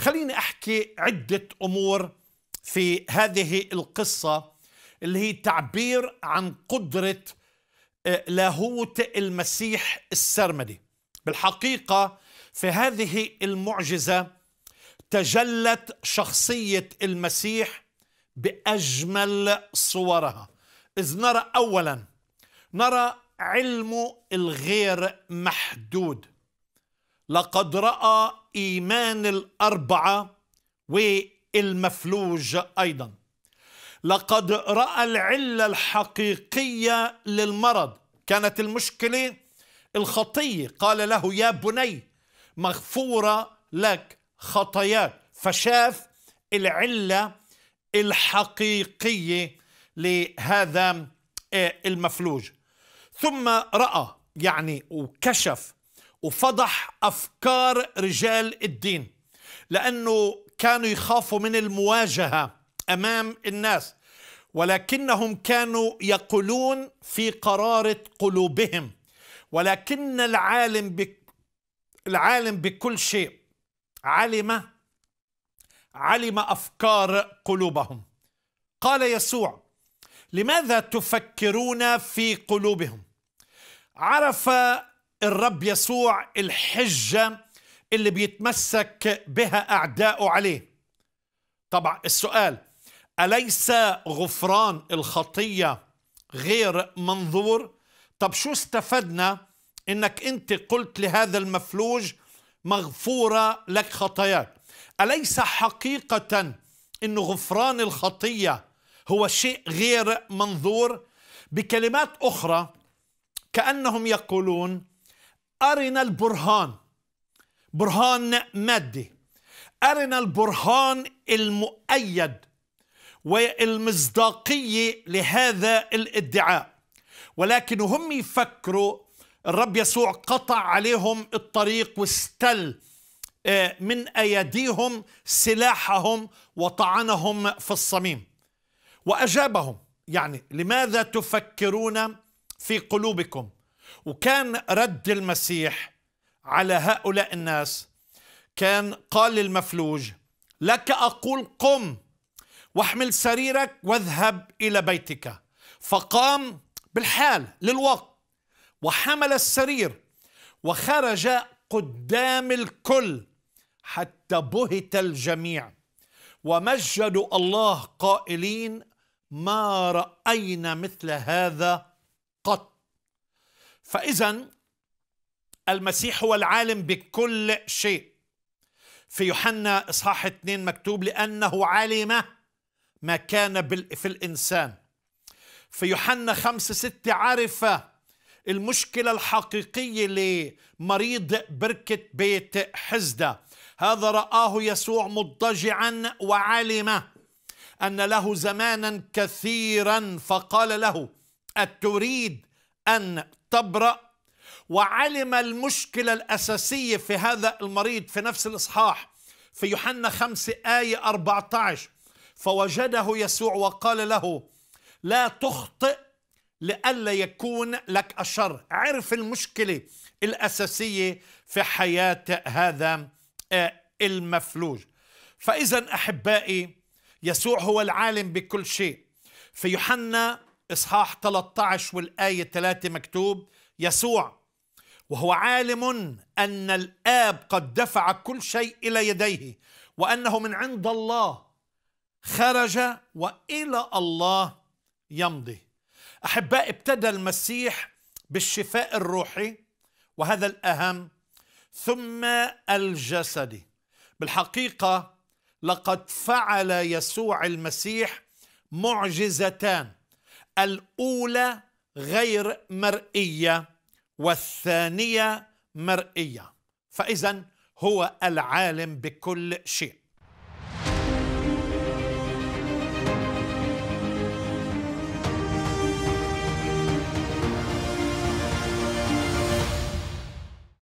خليني أحكي عدة أمور في هذه القصة اللي هي تعبير عن قدرة آه، لاهوت المسيح السرمدي بالحقيقة في هذه المعجزة تجلت شخصية المسيح بأجمل صورها إذ نرى أولا نرى علمه الغير محدود لقد رأى إيمان الأربعة والمفلوج أيضا لقد رأى العلة الحقيقية للمرض كانت المشكلة الخطية قال له يا بني مغفورة لك خطاياك فشاف العلة الحقيقية لهذا آه، المفلوج ثم رأى يعني وكشف وفضح أفكار رجال الدين لأنه كانوا يخافوا من المواجهة أمام الناس ولكنهم كانوا يقولون في قرارة قلوبهم ولكن العالم بك العالم بكل شيء علم علم أفكار قلوبهم قال يسوع لماذا تفكرون في قلوبهم عرف الرب يسوع الحجة اللي بيتمسك بها أعداؤه عليه طبعا السؤال أليس غفران الخطية غير منظور طب شو استفدنا انك انت قلت لهذا المفلوج مغفورة لك خطاياك أليس حقيقة أن غفران الخطية هو شيء غير منظور بكلمات أخرى كأنهم يقولون أرنا البرهان برهان مادي أرنا البرهان المؤيد والمصداقية لهذا الادعاء ولكن هم يفكروا الرب يسوع قطع عليهم الطريق واستل آه، من أيديهم سلاحهم وطعنهم في الصميم وأجابهم يعني لماذا تفكرون في قلوبكم وكان رد المسيح على هؤلاء الناس كان قال للمفلوج لك أقول قم واحمل سريرك واذهب إلى بيتك فقام بالحال للوقت وحمل السرير وخرج قدام الكل حتى بهت الجميع ومجدوا الله قائلين ما رأينا مثل هذا فإذا المسيح هو العالم بكل شيء في يوحنا إصحاح 2 مكتوب لأنه علم ما كان في الإنسان في يوحنا 5 6 عرف المشكلة الحقيقية لمريض بركة بيت حزدة هذا رآه يسوع مضطجعا وعلم أن له زمانا كثيرا فقال له أتريد أن تبرأ وعلم المشكلة الأساسية في هذا المريض في نفس الإصحاح في يوحنا 5 آية 14 فوجده يسوع وقال له لا تخطئ لئلا يكون لك الشر عرف المشكلة الأساسية في حياة هذا آه، المفلوج فإذا أحبائي يسوع هو العالم بكل شيء في يوحنا إصحاح 13 والآية 3 مكتوب يسوع وهو عالم أن الآب قد دفع كل شيء إلى يديه وأنه من عند الله خرج وإلى الله يمضي أحباء ابتدى المسيح بالشفاء الروحي وهذا الأهم ثم الجسدي بالحقيقة لقد فعل يسوع المسيح معجزتان الاولى غير مرئيه والثانيه مرئيه فاذا هو العالم بكل شيء